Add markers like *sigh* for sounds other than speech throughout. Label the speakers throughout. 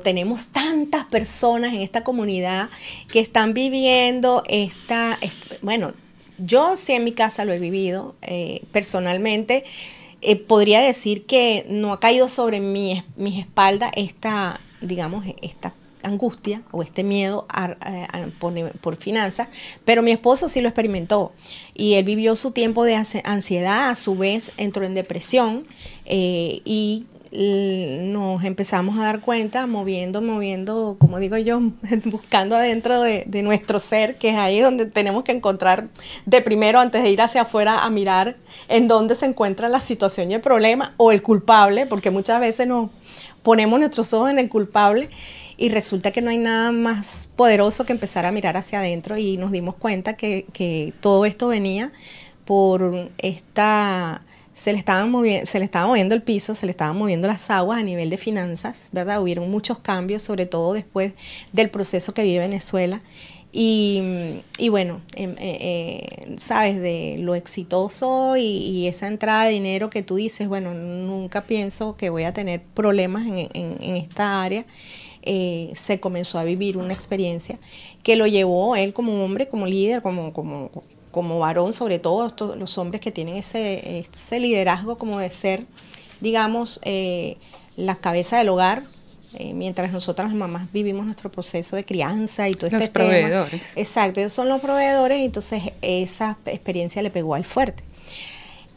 Speaker 1: Tenemos tantas personas en esta comunidad que están viviendo esta, bueno, yo sí en mi casa lo he vivido eh, personalmente. Eh, podría decir que no ha caído sobre mi, mis espaldas esta, digamos, esta angustia o este miedo a, eh, por, finanzas, pero mi esposo sí lo experimentó y él vivió su tiempo de ansiedad, a su vez entró en depresión y nos empezamos a dar cuenta moviendo, moviendo, como digo yo, *laughs* buscando adentro de, nuestro ser, que es ahí donde tenemos que encontrar de primero antes de ir hacia afuera a mirar en dónde se encuentra la situación y el problema o el culpable, porque muchas veces nos ponemos nuestros ojos en el culpable y resulta que no hay nada más poderoso que empezar a mirar hacia adentro y nos dimos cuenta que, que todo esto venía por esta se le, estaban se le estaba moviendo el piso, se le estaban moviendo las aguas a nivel de finanzas, ¿verdad? Hubieron muchos cambios, sobre todo después del proceso que vive Venezuela. Y, bueno, em, eh, eh, sabes, de lo exitoso y, esa entrada de dinero que tú dices, bueno, nunca pienso que voy a tener problemas en, en, esta área. Eh, se comenzó a vivir una experiencia que lo llevó él como hombre, como líder, como, como, como varón, sobre todo los hombres que tienen ese, ese liderazgo como de ser, digamos, eh, la cabeza del hogar, eh, mientras nosotras las mamás vivimos nuestro proceso de crianza y todo este los proveedores. Exacto, ellos son los proveedores, entonces esa experiencia le pegó al fuerte.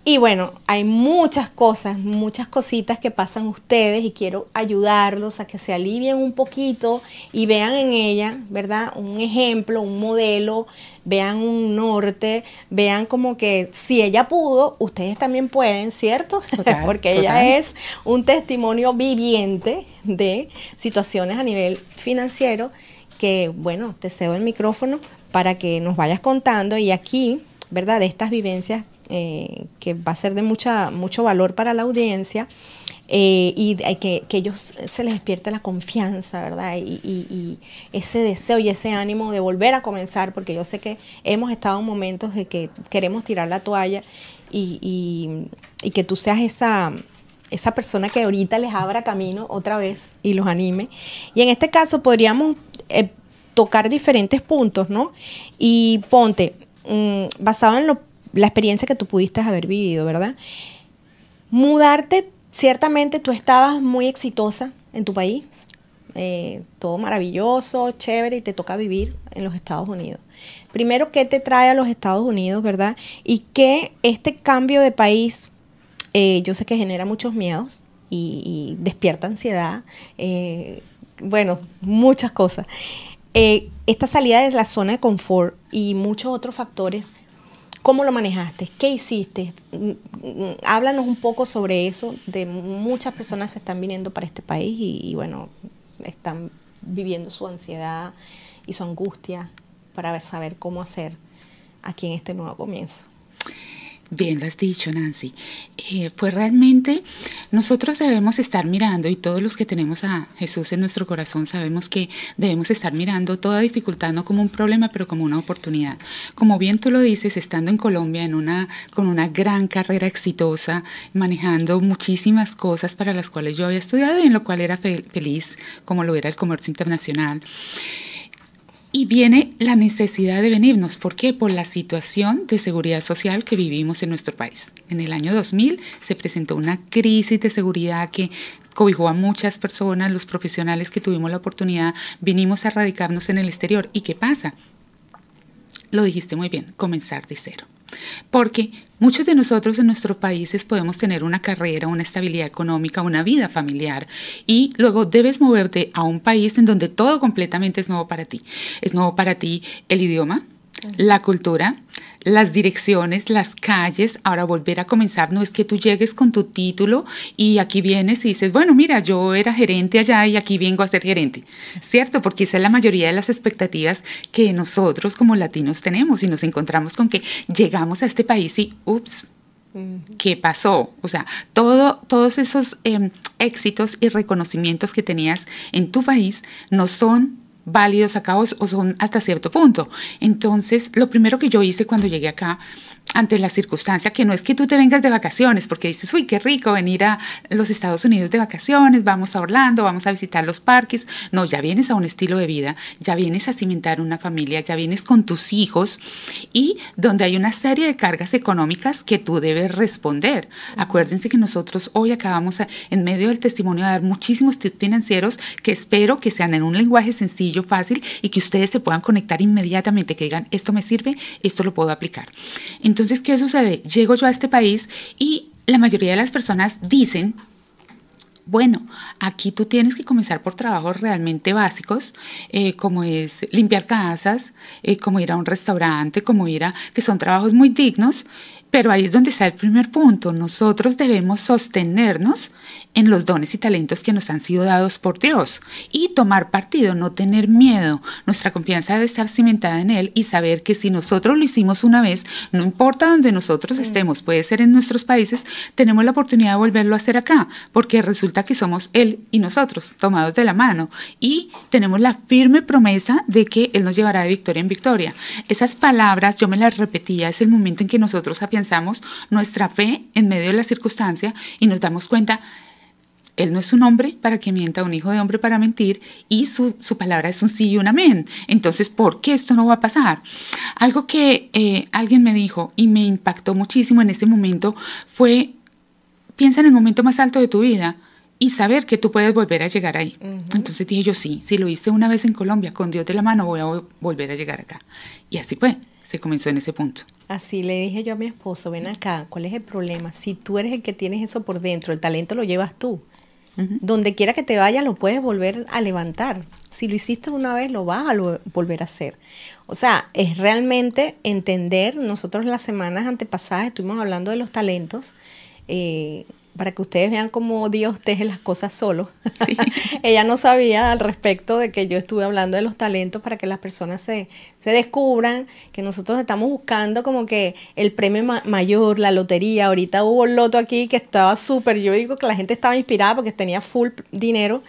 Speaker 1: Y bueno, hay muchas cosas, muchas cositas que pasan ustedes y quiero ayudarlos a que se alivien un poquito y vean en ella, ¿verdad? Un ejemplo, un modelo, vean un norte, vean como que si ella pudo, ustedes también pueden, ¿cierto? *laughs* Porque ella es un testimonio viviente de situaciones a nivel financiero que, bueno, te cedo el micrófono para que nos vayas contando y aquí, ¿verdad? De estas vivencias eh, que va a ser de mucha, mucho valor para la audiencia. Eh, y que, que, ellos se les despierte la confianza, ¿verdad? Y, ese deseo y ese ánimo de volver a comenzar, porque yo sé que hemos estado en momentos de que queremos tirar la toalla y, y que tú seas esa, esa persona que ahorita les abra camino otra vez y los anime. Y en este caso podríamos eh, tocar diferentes puntos, ¿no? Y ponte, mm, basado en lo la experiencia que tú pudiste haber vivido, ¿verdad? Mudarte, ciertamente tú estabas muy exitosa en tu país, eh, todo maravilloso, chévere, y te toca vivir en los Estados Unidos. Primero, ¿qué te trae a los Estados Unidos, verdad? Y que este cambio de país, eh, yo sé que genera muchos miedos y, despierta ansiedad, eh, bueno, muchas cosas. esta salida de la zona de confort y muchos otros factores ¿Cómo lo manejaste? ¿Qué hiciste? Mm, mm, háblanos un poco sobre eso. De muchas personas se están viniendo para este país y bueno, están viviendo su ansiedad y su angustia para saber cómo hacer aquí en este nuevo comienzo.
Speaker 2: Bien lo has dicho, Nancy. Eh, pues realmente nosotros debemos estar mirando, y todos los que tenemos a Jesús en nuestro corazón sabemos que debemos estar mirando toda dificultad no como un problema, pero como una oportunidad. Como bien tú lo dices, estando en Colombia en una, con una gran carrera exitosa, manejando muchísimas cosas para las cuales yo había estudiado y en lo cual era feliz, como lo era el comercio internacional. Y viene la necesidad de venirnos. ¿Por qué? Por la situación de seguridad social que vivimos en nuestro país. En el año 2000 se presentó una crisis de seguridad que cobijó a muchas personas, los profesionales que tuvimos la oportunidad, vinimos a radicarnos en el exterior. ¿Y qué pasa? lo dijiste muy bien, comenzar de cero. Porque muchos de nosotros en nuestros países podemos tener una carrera, una estabilidad económica, una vida familiar y luego debes moverte a un país en donde todo completamente es nuevo para ti. Es nuevo para ti el idioma, la cultura, las direcciones, las calles. Ahora volver a comenzar no es que tú llegues con tu título y aquí vienes y dices, bueno, mira, yo era gerente allá y aquí vengo a ser gerente. ¿Cierto? Porque esa es la mayoría de las expectativas que nosotros como latinos tenemos y nos encontramos con que llegamos a este país y, ups, ¿Qué pasó? O sea, todo, todos esos em, éxitos y reconocimientos que tenías en tu país no son válidos a o, o son hasta cierto punto. Entonces, lo primero que yo hice cuando llegué acá ante la circunstancia, que no es que tú te vengas de vacaciones, porque dices, uy, qué rico venir a los Estados Unidos de vacaciones, vamos a Orlando, vamos a visitar los parques. No, ya vienes a un estilo de vida, ya vienes a cimentar una familia, ya vienes con tus hijos y donde hay una serie de cargas económicas que tú debes responder. Acuérdense que nosotros hoy acabamos en medio del testimonio de dar muchísimos tips financieros que espero que sean en un lenguaje sencillo, fácil y que ustedes se puedan conectar inmediatamente, que digan, esto me sirve, esto lo puedo aplicar. Entonces, ¿qué sucede? Llego yo a este país y la mayoría de las personas dicen, bueno, aquí tú tienes que comenzar por trabajos realmente básicos, eh, como es limpiar casas, eh, como ir a un restaurante, como ir a, que son trabajos muy dignos, pero ahí es donde está el primer punto. Nosotros debemos sostenernos en los dones y talentos que nos han sido dados por Dios y tomar partido, no tener miedo. Nuestra confianza debe estar cimentada en Él y saber que si nosotros lo hicimos una vez, no importa donde nosotros mm. estemos, puede ser en nuestros países, tenemos la oportunidad de volverlo a hacer acá, porque resulta que somos Él y nosotros, tomados de la mano, y tenemos la firme promesa de que Él nos llevará de victoria en victoria. Esas palabras yo me las repetía, es el momento en que nosotros habíamos pensamos, nuestra fe en medio de la circunstancia y nos damos cuenta, Él no es un hombre para que mienta, un hijo de hombre para mentir, y su, palabra es un sí y un amén. Entonces, ¿por qué esto no va a pasar? Algo que eh, alguien me dijo y me impactó muchísimo en este momento fue, piensa en el momento más alto de tu vida y saber que tú puedes volver a llegar ahí. Entonces dije yo, sí, si lo hice una vez en Colombia, con Dios de la mano voy a volver a llegar acá. Y así fue se comenzó en ese punto.
Speaker 1: Así le dije yo a mi esposo, ven acá, ¿cuál es el problema? Si tú eres el que tienes eso por dentro, el talento lo llevas tú. Donde quiera que te vayas lo puedes volver a levantar. Si lo hiciste una vez, lo vas a volver a hacer. O sea, es realmente entender, nosotros las semanas antepasadas estuvimos hablando de los talentos, eh, para que ustedes vean cómo Dios teje las cosas solo. *laughs* Ella no sabía al respecto de que yo estuve hablando de los talentos para que las personas se, se descubran, que nosotros estamos buscando como que el premio mayor, la lotería. Ahorita hubo un loto aquí que estaba súper, yo digo que la gente estaba inspirada porque tenía full dinero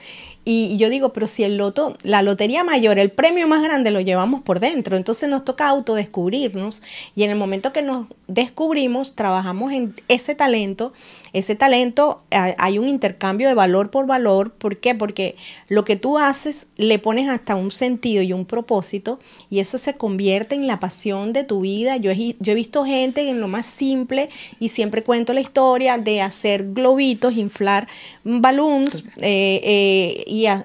Speaker 1: y yo digo, pero si el loto, la lotería mayor, el premio más grande lo llevamos por dentro, entonces nos toca autodescubrirnos y en el momento que nos descubrimos, trabajamos en ese talento, ese talento, eh, hay un intercambio de valor por valor, ¿por qué? Porque lo que tú haces le pones hasta un sentido y un propósito y eso se convierte en la pasión de tu vida. Yo he, yo he visto gente en lo más simple y siempre cuento la historia de hacer globitos, inflar balloons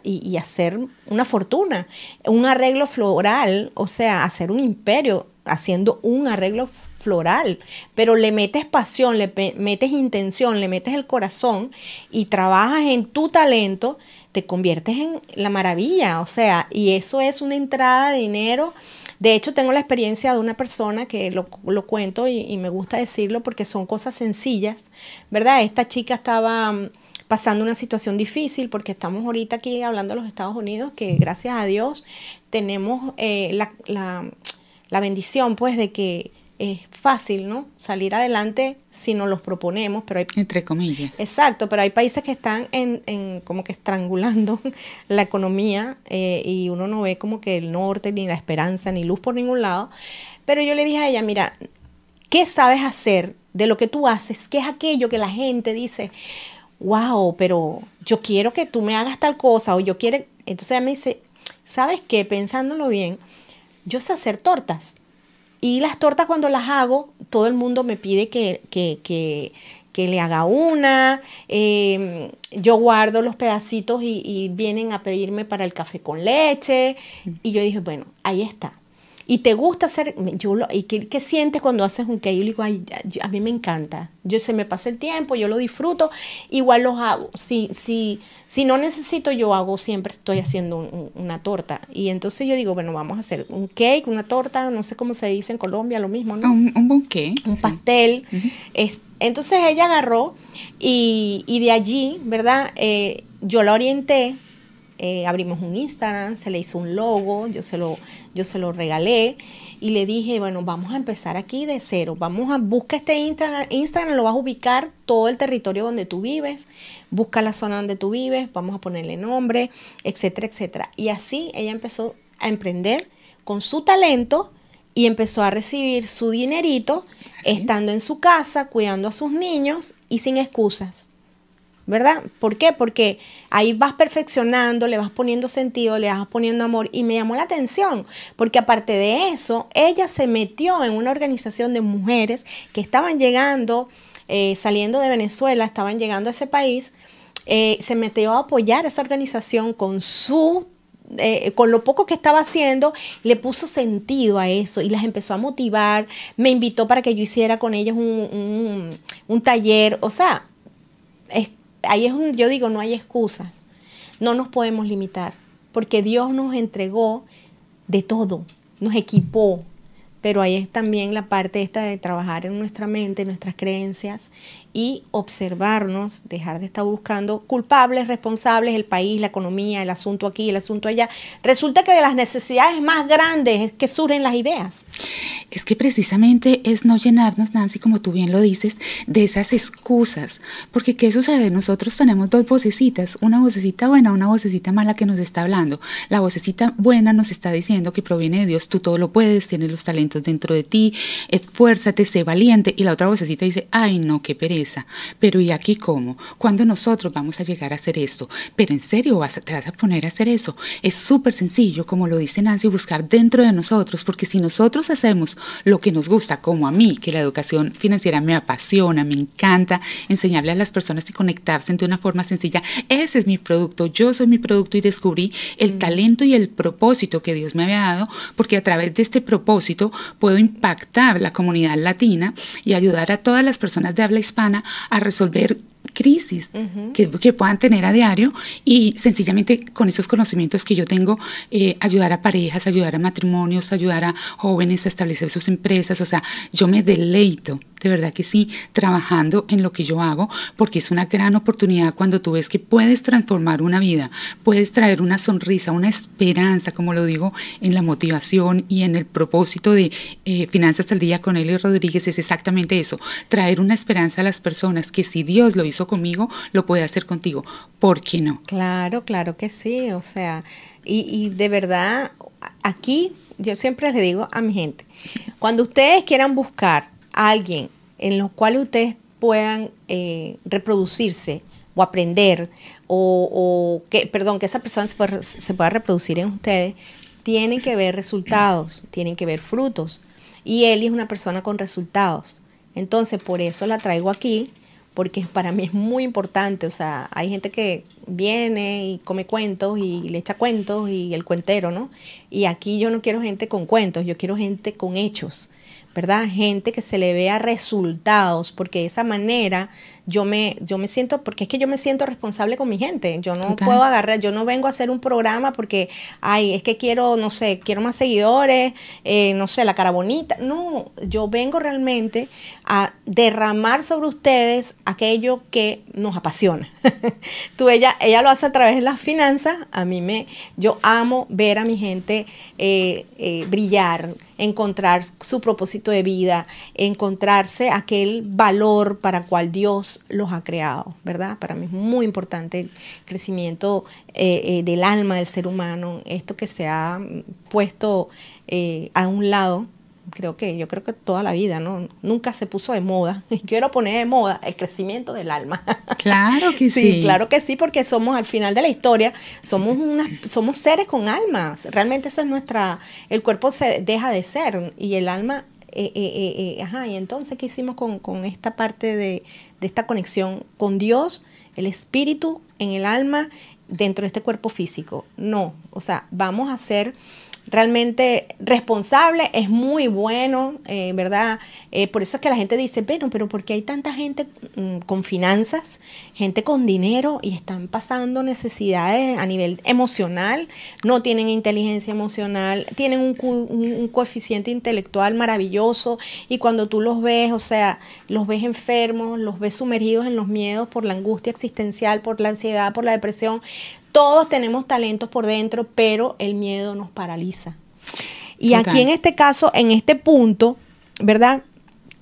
Speaker 1: y, hacer una fortuna. Un arreglo floral, o sea, hacer un imperio haciendo un arreglo floral, pero le metes pasión, le metes intención, le metes el corazón y trabajas en tu talento, te conviertes en la maravilla, o sea, y eso es una entrada de dinero. De hecho, tengo la experiencia de una persona que lo, cuento y, y, me gusta decirlo porque son cosas sencillas, ¿verdad? Esta chica estaba mm, pasando una situación difícil, porque estamos ahorita aquí hablando de los Estados Unidos, que gracias a Dios tenemos eh, la, bendición, pues, de que es fácil, ¿no? Salir adelante si nos los proponemos, pero hay... Entre comillas. Exacto, pero hay países que están en, como que estrangulando *laughs* la economía eh, y uno no ve como que el norte, ni la esperanza, ni luz por ningún lado. Pero yo le dije a ella, mira, ¿qué sabes hacer de lo que tú haces? ¿Qué es aquello que la gente dice? wow, pero yo quiero que tú me hagas tal cosa o yo quiero... Entonces ella me dice, ¿sabes qué? Pensándolo bien, yo sé hacer tortas. Y las tortas cuando las hago, todo el mundo me pide que, le haga una. Em, yo guardo los pedacitos y vienen a pedirme para el café con leche. Y yo dije, bueno, ahí está y te gusta hacer, yo ¿y qué, sientes cuando haces un cake? Yo digo, a mí me encanta, yo se me pasa el tiempo, yo lo disfruto, igual los hago, si, si, si no necesito yo hago, siempre estoy haciendo una torta y entonces yo digo, bueno, vamos a hacer un cake, una torta, no sé cómo se dice en Colombia, lo mismo, ¿no? Un, un Un pastel. entonces ella agarró y, de allí, ¿verdad? Eh, yo la orienté eh, abrimos un Instagram, se le hizo un logo, yo se, lo, yo se lo regalé y le dije, bueno, vamos a empezar aquí de cero, vamos a buscar este Instagram, Instagram lo vas a ubicar todo el territorio donde tú vives, busca la zona donde tú vives, vamos a ponerle nombre, etcétera, etcétera. Y así ella empezó a emprender con su talento y empezó a recibir su dinerito estando en su casa, cuidando a sus niños y sin excusas. ¿verdad? ¿Por qué? Porque ahí vas perfeccionando, le vas poniendo sentido, le vas poniendo amor y me llamó la atención, porque aparte de eso, ella se metió en una organización de mujeres que estaban llegando, eh, saliendo de Venezuela, estaban llegando a ese país, eh, se metió a apoyar a esa organización con su eh, con lo poco que estaba haciendo, le puso sentido a eso y las empezó a motivar, me invitó para que yo hiciera con ellas un, un taller, o sea, es ahí es yo digo, no hay excusas, no nos podemos limitar, porque Dios nos entregó de todo, nos equipó, pero ahí es también la parte esta de trabajar en nuestra mente, nuestras creencias y observarnos, dejar de estar buscando culpables, responsables, el país, la economía, el asunto aquí, el asunto allá. Resulta que de las necesidades más grandes es que surgen las ideas. Es que
Speaker 2: precisamente es no llenarnos, Nancy, como tú bien lo dices, de esas excusas, porque ¿qué sucede? Nosotros tenemos dos vocecitas, una vocecita buena, una vocecita mala que nos está hablando. La vocecita buena nos está diciendo que proviene de Dios, tú todo lo puedes, tienes los talentos dentro de ti, esfuérzate, sé valiente. Y la otra vocecita dice, ay no, qué pereza, pero ¿y aquí cómo? cuando nosotros vamos a llegar a hacer esto? Pero en serio, vas a, te vas a poner a hacer eso. Es súper sencillo, como lo dice Nancy, buscar dentro de nosotros, porque si nosotros hacemos lo que nos gusta, como a mí, que la educación financiera me apasiona, me encanta enseñarle a las personas y conectarse de una forma sencilla, ese es mi producto, yo soy mi producto y descubrí el mm. talento y el propósito que Dios me había dado, porque a través de este propósito puedo impactar la comunidad latina y ayudar a todas las personas de habla hispana a resolver crisis que, puedan tener a diario y sencillamente con esos conocimientos que yo tengo, eh, ayudar a parejas, ayudar a matrimonios, ayudar a jóvenes a establecer sus empresas. O sea, yo me deleito, de verdad que sí, trabajando en lo que yo hago, porque es una gran oportunidad cuando tú ves que puedes transformar una vida, puedes traer una sonrisa, una esperanza, como lo digo, en la motivación y en el propósito de eh, Finanzas al Día con Eli Rodríguez, es exactamente eso, traer una esperanza a las personas que si Dios lo hizo conmigo, lo puede hacer contigo. ¿Por qué no?
Speaker 1: Claro, claro que sí. O sea, y, de verdad, aquí yo siempre le digo a mi gente, cuando ustedes quieran buscar a alguien en lo cual ustedes puedan eh, reproducirse o aprender, o, que, perdón, que esa persona se pueda, reproducir en ustedes, tienen que ver resultados, tienen que ver frutos. Y él es una persona con resultados. Entonces, por eso la traigo aquí porque para mí es muy importante, o sea, hay gente que viene y come cuentos y le echa cuentos y el cuentero, ¿no? Y aquí yo no quiero gente con cuentos, yo quiero gente con hechos, ¿verdad? Gente que se le vea resultados, porque de esa manera yo me, yo me siento, porque es que yo me siento responsable con mi gente. Yo no puedo agarrar, yo no vengo a hacer un programa porque, ay, es que quiero, no sé, quiero más seguidores, eh, no sé, la cara bonita. No, yo vengo realmente a derramar sobre ustedes aquello que nos apasiona. *laughs* Tú, ella, ella lo hace a través de las finanzas. A mí me, yo amo ver a mi gente eh, eh, brillar, encontrar su propósito de vida, encontrarse aquel valor para cual Dios los ha creado, ¿verdad? Para mí es muy importante el crecimiento eh, eh, del alma del ser humano, esto que se ha puesto eh, a un lado, creo que yo creo que toda la vida, ¿no? Nunca se puso de moda. *laughs* Quiero poner de moda el crecimiento del alma. *laughs* Claro que sí. Sí, claro que sí, porque somos al final de la historia, somos somos seres con almas. Realmente eso es nuestra, el cuerpo se deja de ser y el alma eh, eh, eh, ajá, y entonces, ¿qué hicimos con, esta parte de, de, esta conexión con Dios, el espíritu, en el alma, dentro de este cuerpo físico? No, o sea, vamos a hacer realmente responsable, es muy bueno, eh, ¿verdad? Eh, por eso es que la gente dice, bueno, pero ¿por qué hay tanta gente mm, con finanzas, gente con dinero y están pasando necesidades a nivel emocional? No tienen inteligencia emocional, tienen un, un coeficiente intelectual maravilloso y cuando tú los ves, o sea, los ves enfermos, los ves sumergidos en los miedos por la angustia existencial, por la ansiedad, por la depresión, todos tenemos talentos por dentro, pero el miedo nos paraliza. Y aquí en este caso, en este punto, ¿verdad?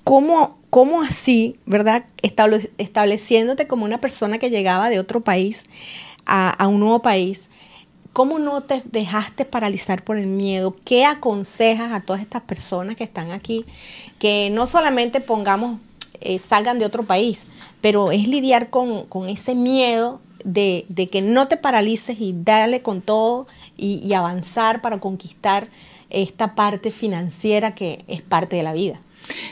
Speaker 1: ¿Cómo, cómo así, ¿verdad? estableciéndote como una persona que llegaba de otro país a, un nuevo país, ¿cómo no te dejaste paralizar por el miedo? ¿Qué aconsejas a todas estas personas que están aquí? Que no solamente pongamos, eh, salgan de otro país, pero es lidiar con, con ese miedo de, que no te paralices y darle con todo y, y avanzar para conquistar esta parte financiera que es parte de la vida.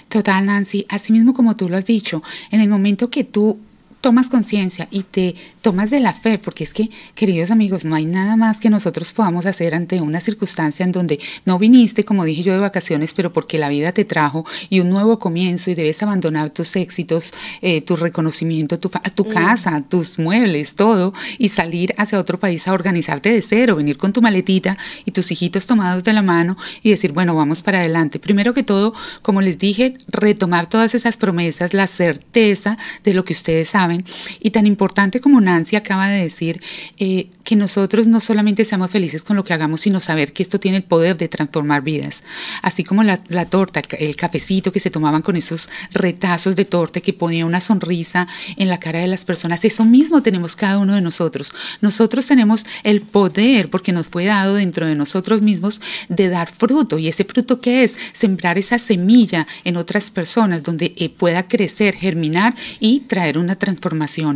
Speaker 2: Total, Nancy. Así mismo como tú lo has dicho, en el momento que tú tomas conciencia y te tomas de la fe, porque es que, queridos amigos, no hay nada más que nosotros podamos hacer ante una circunstancia en donde no viniste, como dije yo, de vacaciones, pero porque la vida te trajo y un nuevo comienzo y debes abandonar tus éxitos, eh, tu reconocimiento, tu, mm. casa, tus muebles, todo, y salir hacia otro país a organizarte de cero, venir con tu maletita y tus hijitos tomados de la mano y decir, bueno, vamos para adelante. Primero que todo, como les dije, retomar todas esas promesas, la certeza de lo que ustedes saben y tan importante como Nancy acaba de decir, eh, que nosotros no solamente seamos felices con lo que hagamos, sino saber que esto tiene el poder de transformar vidas. Así como la, torta, el, cafecito que se tomaban con esos retazos de torta que ponía una sonrisa en la cara de las personas, eso mismo tenemos cada uno de nosotros. Nosotros tenemos el poder, porque nos fue dado dentro de nosotros mismos, de dar fruto. ¿Y ese fruto qué es? Sembrar esa semilla en otras personas donde eh, pueda crecer, germinar y traer una transformación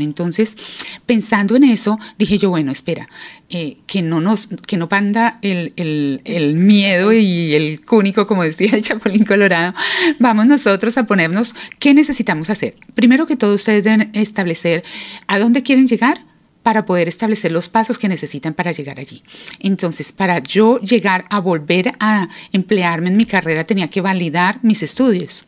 Speaker 2: entonces, pensando en eso, dije yo, bueno, espera, eh, que, no nos, que no panda el, el, miedo y el cúnico, como decía el Chapulín Colorado, vamos nosotros a ponernos qué necesitamos hacer. Primero que todo, ustedes deben establecer a dónde quieren llegar, para poder establecer los pasos que necesitan para llegar allí. Entonces, para yo llegar a volver a emplearme en mi carrera, tenía que validar mis estudios.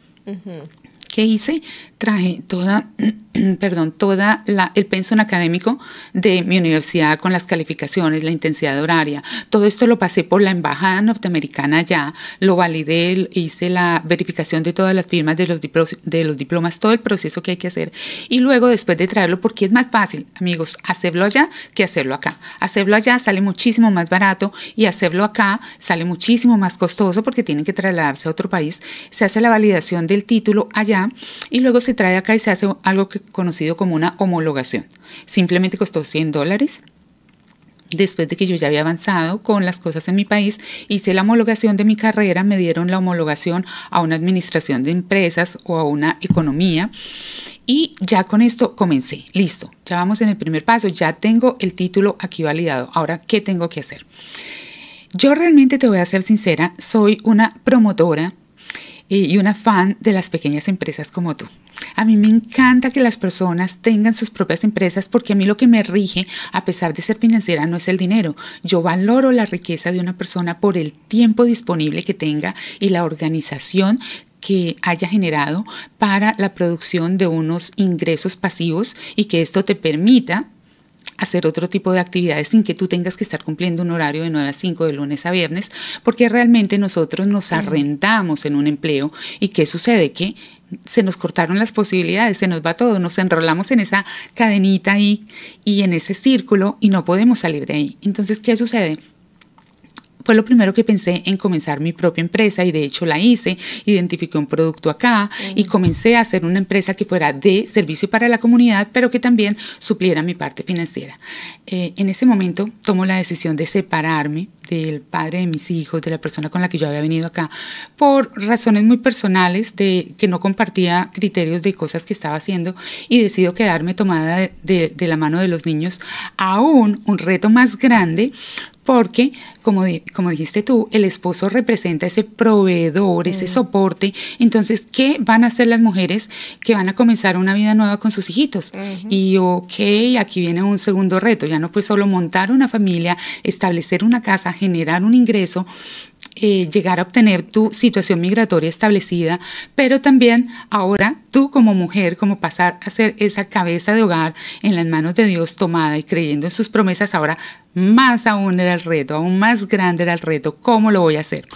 Speaker 2: ¿Qué hice? Traje toda, *clears throat* perdón, toda la, el pensón académico de mi universidad con las calificaciones, la intensidad horaria. Todo esto lo pasé por la embajada norteamericana ya lo validé, hice la verificación de todas las firmas de los, de los diplomas, todo el proceso que hay que hacer. Y luego, después de traerlo, porque es más fácil, amigos, hacerlo allá que hacerlo acá. Hacerlo allá sale muchísimo más barato y hacerlo acá sale muchísimo más costoso porque tienen que trasladarse a otro país. Se hace la validación del título allá y luego se trae acá y se hace algo conocido como una homologación. Simplemente costó 100 dólares. Después de que yo ya había avanzado con las cosas en mi país, hice la homologación de mi carrera, me dieron la homologación a una administración de empresas o a una economía y ya con esto comencé. Listo, ya vamos en el primer paso, ya tengo el título aquí validado. Ahora, ¿qué tengo que hacer? Yo realmente te voy a ser sincera, soy una promotora y una fan de las pequeñas empresas como tú. A mí me encanta que las personas tengan sus propias empresas porque a mí lo que me rige, a pesar de ser financiera, no es el dinero. Yo valoro la riqueza de una persona por el tiempo disponible que tenga y la organización que haya generado para la producción de unos ingresos pasivos y que esto te permita hacer otro tipo de actividades sin que tú tengas que estar cumpliendo un horario de 9 a 5 de lunes a viernes, porque realmente nosotros nos arrendamos en un empleo y qué sucede que se nos cortaron las posibilidades, se nos va todo, nos enrolamos en esa cadenita ahí y en ese círculo y no podemos salir de ahí. Entonces, ¿qué sucede? fue lo primero que pensé en comenzar mi propia empresa y de hecho la hice, identifiqué un producto acá y comencé a hacer una empresa que fuera de servicio para la comunidad, pero que también supliera mi parte financiera. Eh, en ese momento tomo la decisión de separarme del padre de mis hijos, de la persona con la que yo había venido acá, por razones muy personales de que no compartía criterios de cosas que estaba haciendo y decido quedarme tomada de, de la mano de los niños. Aún un reto más grande porque, como, como dijiste tú, el esposo representa ese proveedor, ese mm. soporte. Entonces, ¿qué van a hacer las mujeres que van a comenzar una vida nueva con sus hijitos? Y ok, aquí viene un segundo reto. Ya no fue solo montar una familia, establecer una casa, generar un ingreso, eh, llegar a obtener tu situación migratoria establecida, pero también ahora tú como mujer, como pasar a ser esa cabeza de hogar en las manos de Dios tomada y creyendo en sus promesas, ahora más aún era el reto, aún más grande era el reto, ¿cómo lo voy a hacer?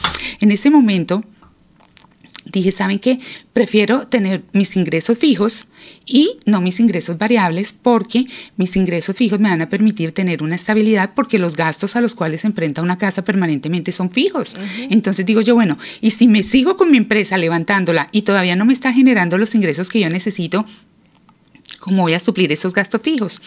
Speaker 2: En ese momento dije, ¿saben qué? Prefiero tener mis ingresos fijos y no mis ingresos variables porque mis ingresos fijos me van a permitir tener una estabilidad porque los gastos a los cuales se enfrenta una casa permanentemente son fijos. Entonces digo yo, bueno, y si me sigo con mi empresa levantándola y todavía no me está generando los ingresos que yo necesito, cómo voy a suplir esos gastos fijos.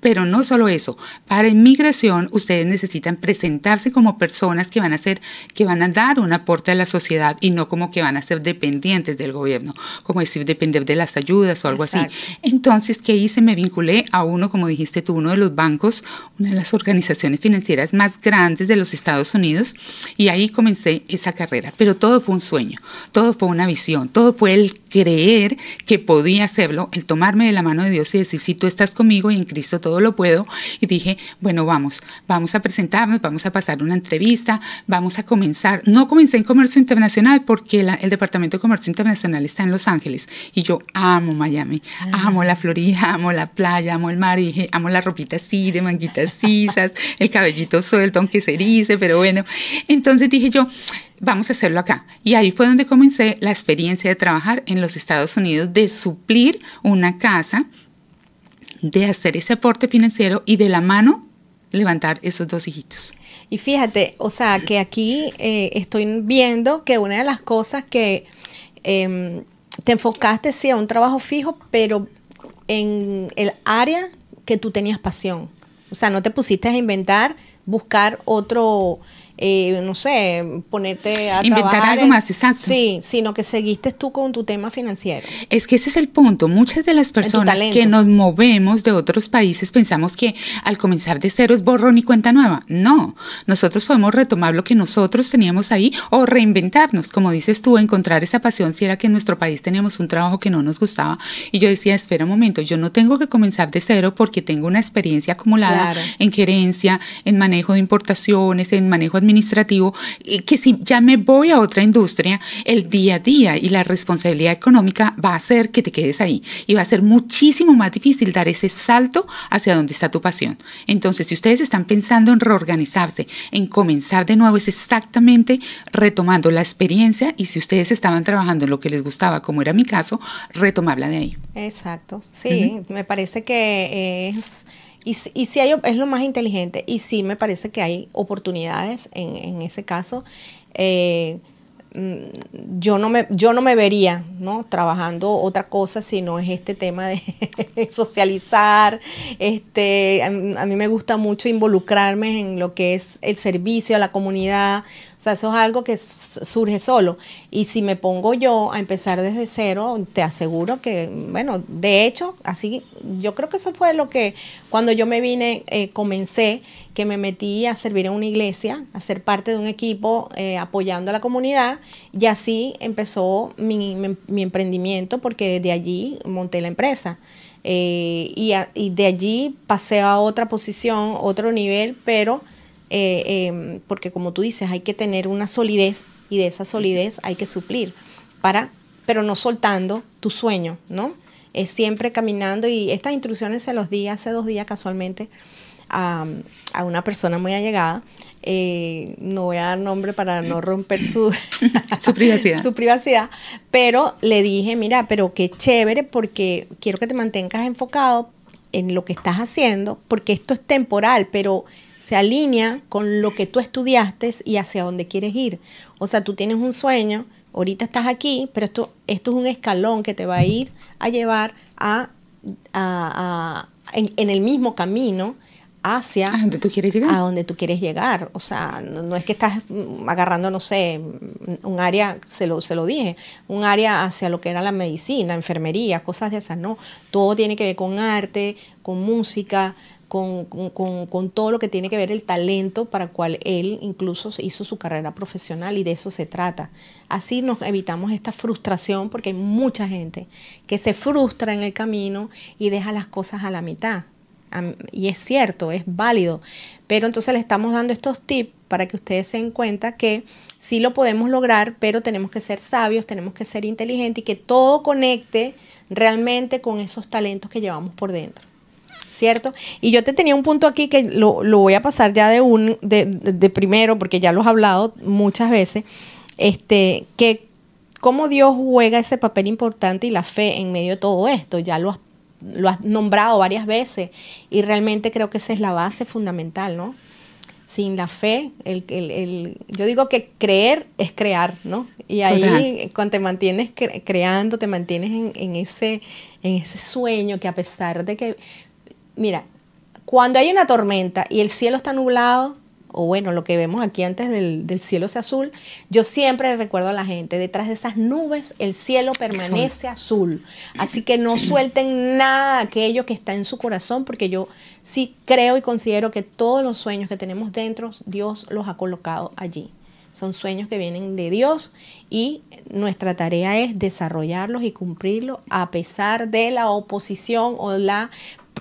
Speaker 2: Pero no solo eso, para inmigración ustedes necesitan presentarse como personas que van a ser, que van a dar un aporte a la sociedad y no como que van a ser dependientes del gobierno, como decir depender de las ayudas o algo así. Entonces, ¿qué hice? Me vinculé a uno, como dijiste tú, uno de los bancos, una de las organizaciones financieras más grandes de los Estados Unidos y ahí comencé esa carrera. Pero todo fue un sueño, todo fue una visión, todo fue el creer que podía hacerlo, el tomarme de la mano Dios y decir, si tú estás conmigo y en Cristo todo lo puedo. Y dije, bueno, vamos, vamos a presentarnos, vamos a pasar una entrevista, vamos a comenzar. No comencé en comercio internacional porque el Departamento de Comercio Internacional está en Los Ángeles y yo amo Miami, amo la Florida, amo la playa, amo el mar y dije, amo la ropita así, de manguitas sisas, el cabellito suelto, aunque se erice, pero bueno. Entonces dije yo, vamos a hacerlo acá. Y ahí fue donde comencé la experiencia de trabajar en los Estados Unidos, de suplir una casa, de hacer ese aporte financiero y de la mano levantar esos dos hijitos.
Speaker 1: Y fíjate, o sea, que aquí eh, estoy viendo que una de las cosas que em, te enfocaste, sí, a un trabajo fijo, pero en el área que tú tenías pasión. O sea, no te pusiste a inventar, buscar otro eh, no sé, ponerte a Inventar algo más, exacto. Sí, sino que seguiste tú con tu tema financiero.
Speaker 2: Es que ese es el punto. Muchas de las personas que nos movemos de otros países pensamos que al comenzar de cero es borrón y cuenta nueva. No, nosotros podemos retomar lo que nosotros teníamos ahí o reinventarnos, como dices tú, encontrar esa pasión si era que en nuestro país teníamos un trabajo que no nos gustaba y yo decía, espera un momento, yo no tengo que comenzar de cero porque tengo una experiencia acumulada en gerencia, en manejo de importaciones, en manejo de administrativo, que si ya me voy a otra industria, el día a día y la responsabilidad económica va a hacer que te quedes ahí y va a ser muchísimo más difícil dar ese salto hacia donde está tu pasión. Entonces, si ustedes están pensando en reorganizarse, en comenzar de nuevo, es exactamente retomando la experiencia y si ustedes estaban trabajando en lo que les gustaba, como era mi caso, retomarla de ahí.
Speaker 1: Exacto, sí, me parece que es y, si hay, es lo más inteligente. Y sí me parece que hay oportunidades en, en ese caso. Eh, Mm, yo no me, yo no me vería ¿no? trabajando otra cosa si no es este tema de *laughs* socializar. Este, a, mí me gusta mucho involucrarme en lo que es el servicio a la comunidad. O sea, eso es algo que surge solo. Y si me pongo yo a empezar desde cero, te aseguro que, bueno, de hecho, así, yo creo que eso fue lo que cuando yo me vine, eh, comencé, que me metí a servir en una iglesia, a ser parte de un equipo eh, apoyando a la comunidad y así empezó mi, emprendimiento porque desde allí monté la empresa. Eh, y, de allí pasé a otra posición, otro nivel, pero eh, em, porque como tú dices, hay que tener una solidez y de esa solidez hay que suplir, para, pero no soltando tu sueño, ¿no? Es siempre caminando y estas instrucciones se los di hace dos días casualmente a una persona muy allegada eh, no voy a dar nombre para no romper *laughs* su, privacidad. su privacidad, pero le dije, mira, pero qué chévere porque quiero que te mantengas enfocado en lo que estás haciendo, porque esto es temporal, pero se alinea con lo que tú estudiaste y hacia dónde quieres ir. O sea, tú tienes un sueño, ahorita estás aquí, pero esto, esto es un escalón que te va a ir a llevar a, en, el mismo camino hacia a donde tú quieres llegar. tú quieres llegar. O sea, no, es que estás mm, agarrando, no sé, mm, un área, se lo, se lo dije, un área hacia lo que era la medicina, enfermería, cosas de esas. No, todo tiene que ver con arte, con música, con, con, todo lo que tiene que ver el talento para el cual él incluso hizo su carrera profesional y de eso se trata. Así nos evitamos esta frustración porque hay mucha gente que se frustra en el camino y deja las cosas a la mitad y es cierto, es válido, pero entonces le estamos dando estos tips para que ustedes se den cuenta que sí lo podemos lograr, pero tenemos que ser sabios, tenemos que ser inteligentes y que todo conecte realmente con esos talentos que llevamos por dentro. ¿Cierto? Y yo te tenía un punto aquí que lo, voy a pasar ya de, un, de, de, primero, porque ya lo has hablado muchas veces, este, que cómo Dios juega ese papel importante y la fe en medio de todo esto. Ya lo has lo has nombrado varias veces y realmente creo que esa es la base fundamental, ¿no? Sin la fe, el, el, yo digo que creer es crear, ¿no? Y ahí cuando te mantienes creando, te mantienes en, ese, en ese sueño que a pesar de que, mira, cuando hay una tormenta y el cielo está nublado, o bueno, lo que vemos aquí antes del, cielo es azul, yo siempre recuerdo a la gente, detrás de esas nubes el cielo permanece azul. *clears throat* Así que no suelten nada aquello que está en su corazón, porque yo sí creo y considero que todos los sueños que tenemos dentro, Dios los ha colocado allí son sueños que vienen de Dios y nuestra tarea es desarrollarlos y cumplirlos a pesar de la oposición o la,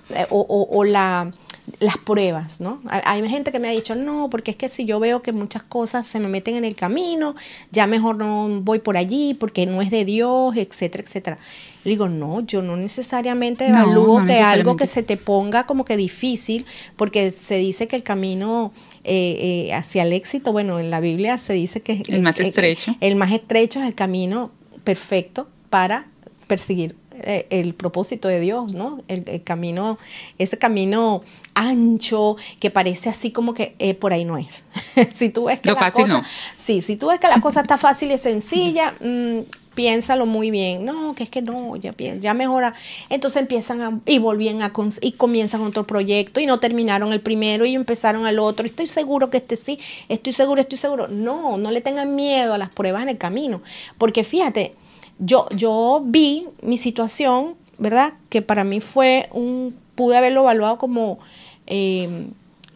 Speaker 1: eh, o la las pruebas, ¿no? Hay gente que me ha dicho, no, porque es que si yo veo que muchas cosas se me meten en el camino, ya mejor no voy por allí porque no es de Dios, etcétera, etcétera. Le digo, no, yo no necesariamente evalúo que algo que se te ponga como que difícil, porque se dice que el camino eh, eh, hacia el éxito, bueno, en la Biblia se dice que... El más eh, estrecho. el más estrecho es el camino perfecto para perseguir eh, el propósito de Dios, ¿no? El, camino, ese camino ancho que parece así como que eh, por ahí no es. *laughs* si tú ves que la cosa, sí, si tú ves que la cosa está fácil y sencilla, mm, piénsalo muy bien. No, que es que no, ya, ya mejora. Entonces empiezan y volvían a, y comienzan otro proyecto y no terminaron el primero y empezaron al otro. Estoy seguro que este sí, estoy seguro, estoy seguro. No, no le tengan miedo a las pruebas en el camino. Porque fíjate, yo, yo vi mi situación, ¿verdad? Que para mí fue un, pude haberlo evaluado como eh,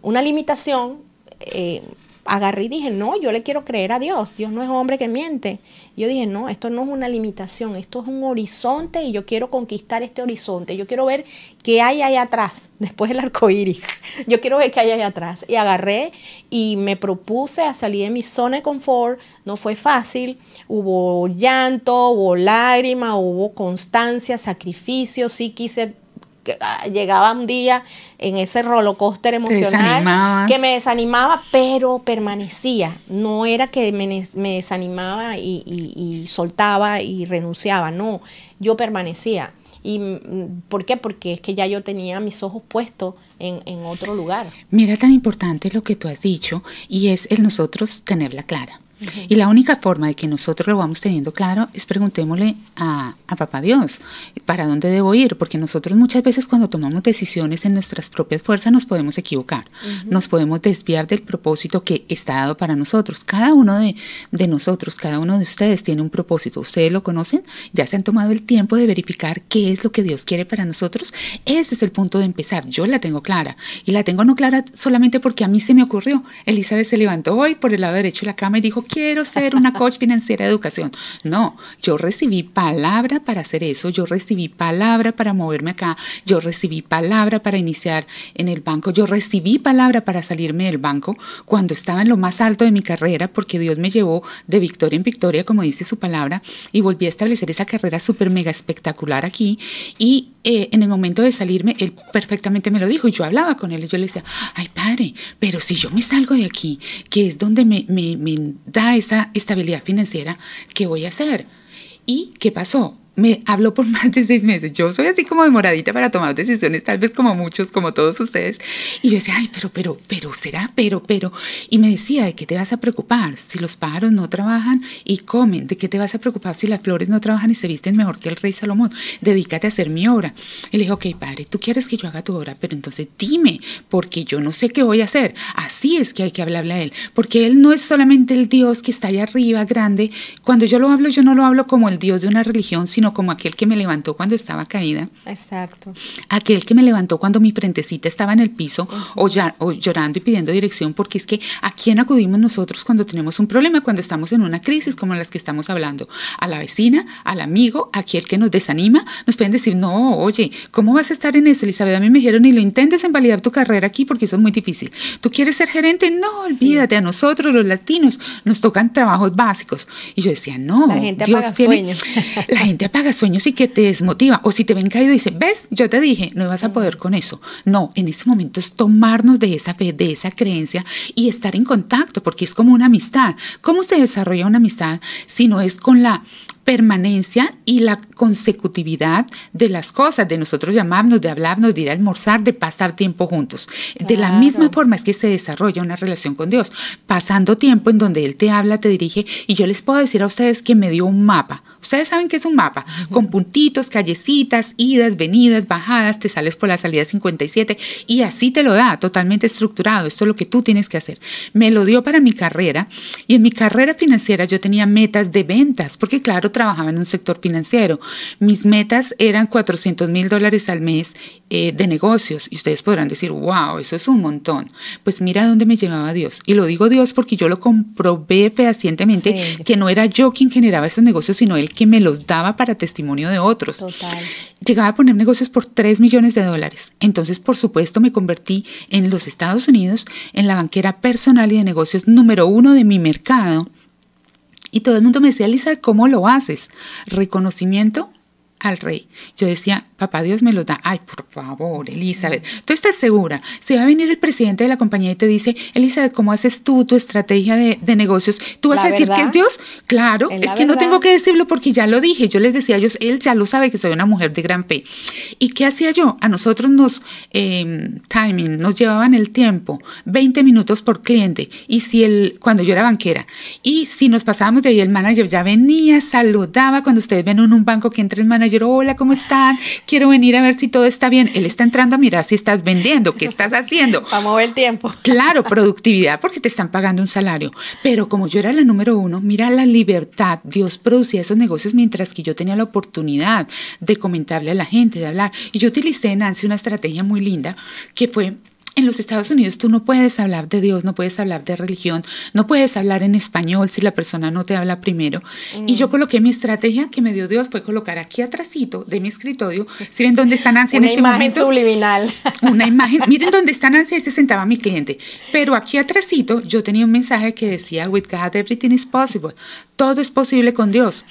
Speaker 1: una limitación. Eh, agarré y dije, no, yo le quiero creer a Dios, Dios no es hombre que miente. Yo dije, no, esto no es una limitación, esto es un horizonte y yo quiero conquistar este horizonte, yo quiero ver qué hay ahí atrás, *laughs* después del arco iris, yo quiero ver qué hay allá atrás. Y agarré y me propuse a salir de mi zona de confort, no fue fácil, hubo llanto, hubo lágrimas, hubo constancia, sacrificio, sí quise Ah, llegaba un día en ese rollercoaster emocional que me desanimaba, pero permanecía. No era que me, desanimaba y, soltaba y renunciaba, no, yo permanecía. ¿Y mm, por qué? Porque es que ya yo tenía mis ojos puestos en, en otro lugar.
Speaker 2: Mira, tan importante lo que tú has dicho y es el nosotros tenerla clara. Y la única forma de que nosotros lo vamos teniendo claro es preguntémosle a, a Papá Dios, ¿para dónde debo ir? Porque nosotros muchas veces cuando tomamos decisiones en nuestras propias fuerzas nos podemos equivocar, nos podemos desviar del propósito que está dado para nosotros. Cada uno de, de nosotros, cada uno de ustedes tiene un propósito. Ustedes lo conocen, ya se han tomado el tiempo de verificar qué es lo que Dios quiere para nosotros. Ese es el punto de empezar. Yo la tengo clara y la tengo no clara solamente porque a mí se me ocurrió. Elizabeth se levantó hoy por el lado derecho de la cama y dijo, quiero ser una coach financiera de educación. No, yo recibí palabra para hacer eso, yo recibí palabra para moverme acá, yo recibí palabra para iniciar en el banco, yo recibí palabra para salirme del banco cuando estaba en lo más alto de mi carrera, porque Dios me llevó de victoria en victoria, como dice su palabra, y volví a establecer esa carrera súper mega espectacular aquí. Y eh, en el momento de salirme, él perfectamente me lo dijo y yo hablaba con él. Y yo le decía, ay padre, pero si yo me salgo de aquí, que es donde me, me, me da esa estabilidad financiera, ¿qué voy a hacer? ¿Y qué pasó? me habló por *laughs* más de seis meses. Yo soy así como demoradita para tomar decisiones, tal vez como muchos, como todos ustedes. Y yo decía, ay, pero, pero, pero, será, pero, pero. Y me decía, ¿de qué te vas a preocupar si los pájaros no trabajan y comen? ¿De qué te vas a preocupar si las flores no trabajan y se visten mejor que el rey Salomón? Dedícate a hacer mi obra. Y le dije, ok, padre, tú quieres que yo haga tu obra, pero entonces dime, porque yo no sé qué voy a hacer. Así es que hay que hablarle a él, porque él no es solamente el Dios que está allá arriba, grande. Cuando yo lo hablo, yo no lo hablo como el Dios de una religión, sino como aquel que me levantó cuando estaba caída.
Speaker 1: Exacto.
Speaker 2: Aquel que me levantó cuando mi frentecita estaba en el piso o, ya, llorando y pidiendo dirección, porque es que a quién acudimos nosotros cuando tenemos un problema, cuando estamos en una crisis como las que estamos hablando. A la vecina, al amigo, aquel que nos desanima, nos pueden decir, no, oye, ¿cómo vas a estar en eso? Elizabeth, a mí me dijeron, y lo intentes en validar tu carrera aquí porque eso es muy difícil. ¿Tú quieres ser gerente? No, olvídate, a nosotros los latinos nos tocan trabajos básicos. Y yo decía, no, la gente Dios tiene... *laughs* La gente apaga sueños y que te desmotiva. O si te ven caído y dice, ves, yo te dije, no vas a poder con eso. No, en este momento es tomarnos de esa fe, de esa creencia y estar en contacto, porque es como una amistad. ¿Cómo se desarrolla una amistad si no es con la permanencia y la consecutividad de las cosas, de nosotros llamarnos, de hablarnos, de ir a almorzar, de pasar tiempo juntos. De la misma forma es que se desarrolla una relación con Dios, pasando tiempo en donde Él te habla, te dirige, y yo les puedo decir a ustedes que me dio un mapa, Ustedes saben que es un mapa, con puntitos, callecitas, idas, venidas, bajadas, te sales por la salida 57 y así te lo da, totalmente estructurado. Esto es lo que tú tienes que hacer. Me lo dio para mi carrera y en mi carrera financiera yo tenía metas de ventas, porque claro, trabajaba en un sector financiero. Mis metas eran 400 mil dólares al mes eh, de negocios y ustedes podrán decir, wow, eso es un montón. Pues mira dónde me llevaba Dios. Y lo digo Dios porque yo lo comprobé fehacientemente que no era yo quien generaba esos negocios, sino Él que me los daba para testimonio de otros. Llegaba a poner negocios por 3 millones de dólares. Entonces, por supuesto, me convertí en los Estados Unidos en la banquera personal y de negocios número uno de mi mercado. Y todo el mundo me decía, Lisa, ¿cómo lo haces? Reconocimiento al rey. Yo decía, Papá Dios me lo da. Ay, por favor, Elizabeth. Tú estás segura. Se va a venir el presidente de la compañía y te dice, Elizabeth, ¿cómo haces tú tu estrategia de, negocios? ¿Tú vas a decir que es Dios? Claro, es que no tengo que decirlo porque ya lo dije. Yo les decía a ellos, él ya lo sabe que soy una mujer de gran fe. ¿Y qué hacía yo? A nosotros nos, em, timing, nos llevaban el tiempo, 20 minutos por cliente. Y si él, cuando yo era banquera, y si nos pasábamos de ahí, el manager ya venía, saludaba. Cuando ustedes ven en un banco que entra el manager, hola, ¿cómo están? quiero venir a ver si todo está bien. Él está entrando a mirar si estás vendiendo, qué estás *laughs* haciendo. Para mover el tiempo. Claro, productividad, porque te están pagando un salario. Pero como yo era la número uno, mira la libertad. Dios producía esos negocios mientras que yo tenía la oportunidad de comentarle a la gente, de hablar. Y yo utilicé, Nancy, una estrategia muy linda que fue en los Estados Unidos tú no puedes hablar de Dios, no puedes hablar de religión, no puedes hablar en español si la persona no te habla primero. Y yo mm. coloqué mi estrategia que me dio Dios, fue colocar aquí atrásito de mi escritorio, si *laughs* ven dónde está Nancy en este momento. Una imagen subliminal. *laughs* Una imagen, miren dónde está Nancy, ahí se sentaba mi cliente. Pero aquí atrásito yo tenía un mensaje que decía, with God everything is possible, todo es posible con Dios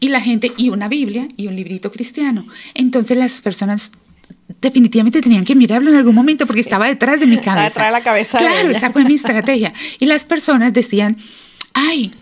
Speaker 2: y la gente y una Biblia y un librito cristiano. Entonces las personas definitivamente tenían que mirarlo en algún momento porque estaba detrás de mi *laughs* cabeza. Detrás de la cabeza. Claro, esa fue mi estrategia. Y las personas decían, ay,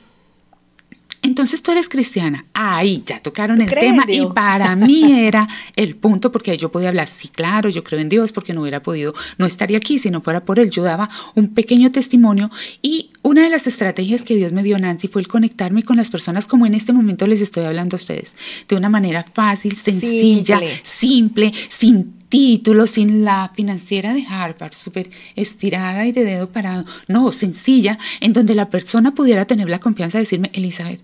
Speaker 2: entonces tú eres cristiana. Ahí ya tocaron el tema y para *laughs* mí era el punto porque yo podía hablar, sí, claro, yo creo en Dios porque no hubiera podido, no estaría aquí si no fuera por él. Yo daba un pequeño testimonio y una de las estrategias que Dios me dio, Nancy, fue el conectarme con las personas como en este momento les estoy hablando a ustedes, de una manera fácil, sencilla, simple sin título, sin la financiera de Harvard, súper estirada y de dedo parado, no, sencilla, en donde la persona pudiera tener la confianza de decirme, Elizabeth,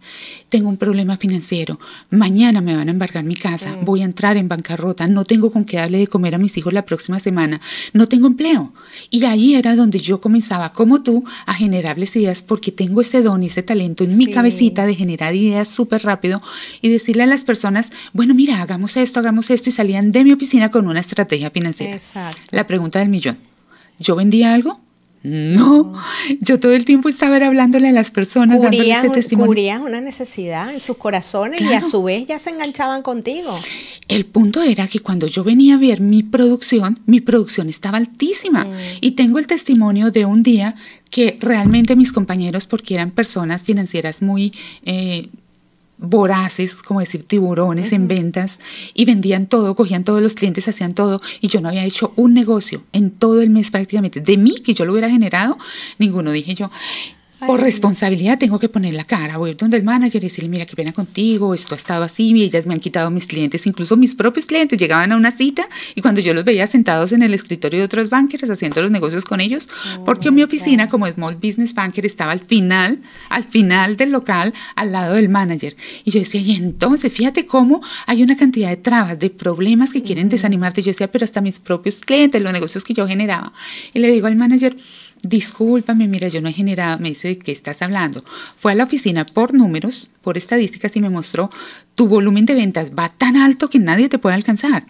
Speaker 2: tengo un problema financiero, mañana me van a embargar mi casa, mm. voy a entrar en bancarrota, no tengo con qué darle de comer a mis hijos la próxima semana, no tengo empleo. Y ahí era donde yo comenzaba, como tú, a generarles ideas porque tengo ese don y ese talento en mi cabecita de generar ideas súper rápido y decirle a las personas, bueno, mira, hagamos esto, hagamos esto, y salían de mi oficina con una estrategia estrategia financiera. Exacto. La pregunta del millón. ¿Yo vendía algo? No, *laughs* yo todo el tiempo estaba hablándole a las personas, cubrían, ese testimonio. Cubrían
Speaker 1: una necesidad en sus corazones y a su vez ya se enganchaban contigo.
Speaker 2: El punto era que cuando yo venía a ver mi producción, mi producción estaba altísima. Mm. Y tengo el testimonio de un día que realmente mis compañeros, porque eran personas financieras muy... Eh, voraces, como decir tiburones en ventas, y vendían todo, cogían todos los clientes, hacían todo, y yo no había hecho un negocio en todo el mes prácticamente. De mí, que yo lo hubiera generado, ninguno. Dije yo, por responsabilidad tengo que poner la cara, voy donde el manager y decirle, mira, qué pena contigo, esto ha estado así, y ellas me han quitado mis clientes, incluso mis propios clientes llegaban a una cita y cuando yo los veía sentados en el escritorio de otros bankers haciendo los negocios con ellos, oh porque mi oficina como Small Business Banker estaba al final, al final del local, al lado del manager. Y yo decía, y entonces, fíjate cómo hay una cantidad de trabas, de problemas que quieren desanimarte. Yo decía, pero hasta mis propios clientes, los negocios que yo generaba. Y le digo al manager, Disculpame, mira, yo no he generado, me dice, ¿de qué estás hablando? Fue a la oficina por números, por estadísticas y me mostró, tu volumen de ventas va tan alto que nadie te puede alcanzar.